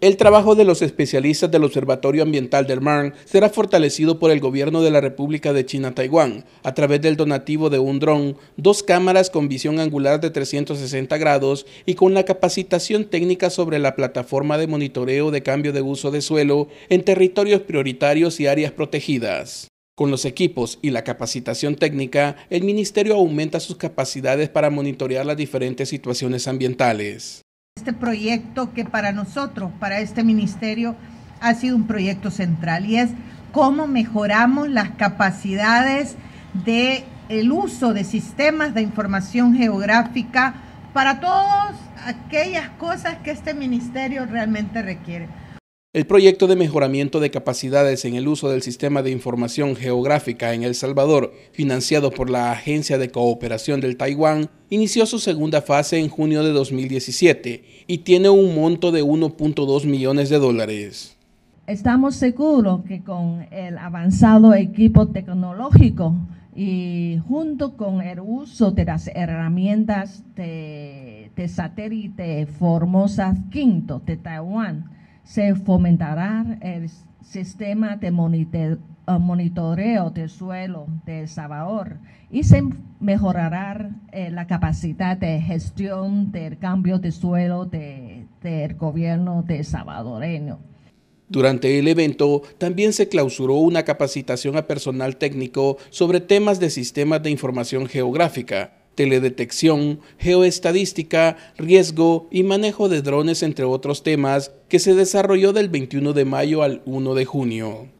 El trabajo de los especialistas del Observatorio Ambiental del Mar será fortalecido por el gobierno de la República de China-Taiwán a través del donativo de un dron, dos cámaras con visión angular de 360 grados y con la capacitación técnica sobre la plataforma de monitoreo de cambio de uso de suelo en territorios prioritarios y áreas protegidas. Con los equipos y la capacitación técnica, el Ministerio aumenta sus capacidades para monitorear las diferentes situaciones ambientales este proyecto que para nosotros, para este ministerio, ha sido un proyecto central y es cómo mejoramos las capacidades de el uso de sistemas de información geográfica para todas aquellas cosas que este ministerio realmente requiere. El proyecto de mejoramiento de capacidades en el uso del sistema de información geográfica en El Salvador, financiado por la Agencia de Cooperación del Taiwán, inició su segunda fase en junio de 2017 y tiene un monto de 1.2 millones de dólares. Estamos seguros que con el avanzado equipo tecnológico y junto con el uso de las herramientas de, satélite Formosa V de Taiwán, se fomentará el sistema de eh, monitoreo del suelo de El Salvador y se mejorará eh, la capacidad de gestión del cambio de suelo de, del gobierno de salvadoreño. Durante el evento también se clausuró una capacitación a personal técnico sobre temas de sistemas de información geográfica, teledetección, geoestadística, riesgo y manejo de drones, entre otros temas, que se desarrolló del 21 de mayo al 1 de junio.